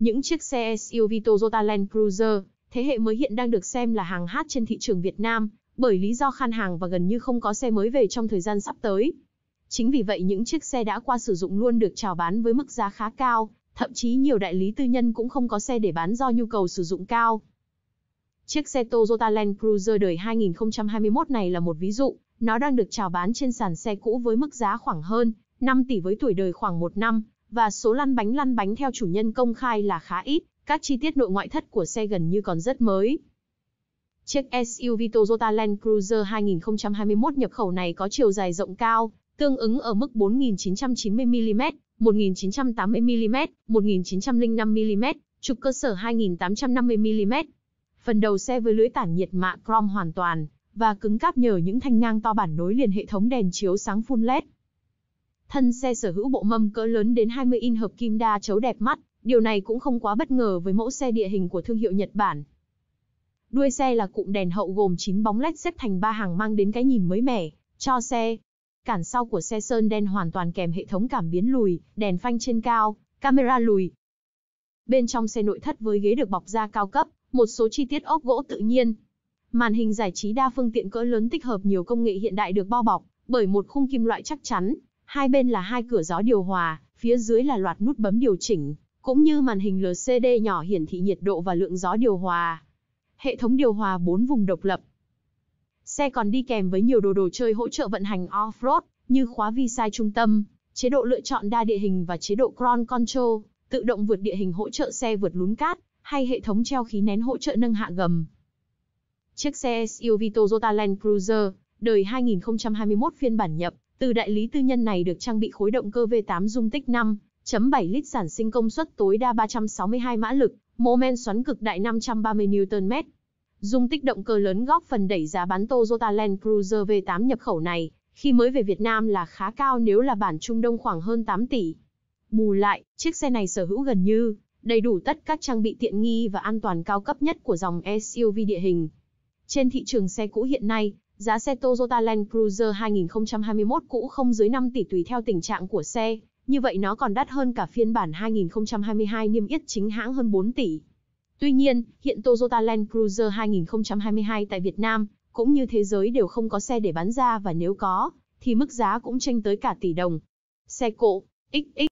Những chiếc xe SUV Toyota Land Cruiser, thế hệ mới hiện đang được xem là hàng hát trên thị trường Việt Nam, bởi lý do khan hàng và gần như không có xe mới về trong thời gian sắp tới. Chính vì vậy những chiếc xe đã qua sử dụng luôn được chào bán với mức giá khá cao, thậm chí nhiều đại lý tư nhân cũng không có xe để bán do nhu cầu sử dụng cao. Chiếc xe Toyota Land Cruiser đời 2021 này là một ví dụ, nó đang được chào bán trên sàn xe cũ với mức giá khoảng hơn 5 tỷ với tuổi đời khoảng 1 năm, và số lăn bánh lăn bánh theo chủ nhân công khai là khá ít, các chi tiết nội ngoại thất của xe gần như còn rất mới. Chiếc SUV Toyota Land Cruiser 2021 nhập khẩu này có chiều dài rộng cao, tương ứng ở mức 4.990mm, 1.980 mm 1.905 mm trục cơ sở 2.850 mm Phần đầu xe với lưới tản nhiệt mạ chrome hoàn toàn và cứng cáp nhờ những thanh ngang to bản nối liền hệ thống đèn chiếu sáng full LED. Thân xe sở hữu bộ mâm cỡ lớn đến 20 in hợp kim đa chấu đẹp mắt, điều này cũng không quá bất ngờ với mẫu xe địa hình của thương hiệu Nhật Bản. Đuôi xe là cụm đèn hậu gồm 9 bóng led xếp thành ba hàng mang đến cái nhìn mới mẻ cho xe. Cản sau của xe sơn đen hoàn toàn kèm hệ thống cảm biến lùi, đèn phanh trên cao, camera lùi. Bên trong xe nội thất với ghế được bọc da cao cấp, một số chi tiết ốp gỗ tự nhiên. Màn hình giải trí đa phương tiện cỡ lớn tích hợp nhiều công nghệ hiện đại được bao bọc bởi một khung kim loại chắc chắn, Hai bên là hai cửa gió điều hòa, phía dưới là loạt nút bấm điều chỉnh, cũng như màn hình LCD nhỏ hiển thị nhiệt độ và lượng gió điều hòa. Hệ thống điều hòa 4 vùng độc lập. Xe còn đi kèm với nhiều đồ đồ chơi hỗ trợ vận hành off-road, như khóa vi sai trung tâm, chế độ lựa chọn đa địa hình và chế độ Crown Control, tự động vượt địa hình hỗ trợ xe vượt lún cát, hay hệ thống treo khí nén hỗ trợ nâng hạ gầm. Chiếc xe SUV Toyota Land Cruiser, đời 2021 phiên bản nhập, từ đại lý tư nhân này được trang bị khối động cơ V8 dung tích 5.7 lít sản sinh công suất tối đa 362 mã lực, mô men xoắn cực đại 530 Nm. Dung tích động cơ lớn góp phần đẩy giá bán Toyota Land Cruiser V8 nhập khẩu này, khi mới về Việt Nam là khá cao nếu là bản Trung Đông khoảng hơn 8 tỷ. Bù lại, chiếc xe này sở hữu gần như đầy đủ tất các trang bị tiện nghi và an toàn cao cấp nhất của dòng SUV địa hình. Trên thị trường xe cũ hiện nay, Giá xe Toyota Land Cruiser 2021 cũ không dưới 5 tỷ tùy theo tình trạng của xe, như vậy nó còn đắt hơn cả phiên bản 2022 niêm yết chính hãng hơn 4 tỷ. Tuy nhiên, hiện Toyota Land Cruiser 2022 tại Việt Nam cũng như thế giới đều không có xe để bán ra và nếu có, thì mức giá cũng tranh tới cả tỷ đồng. Xe cộ, XX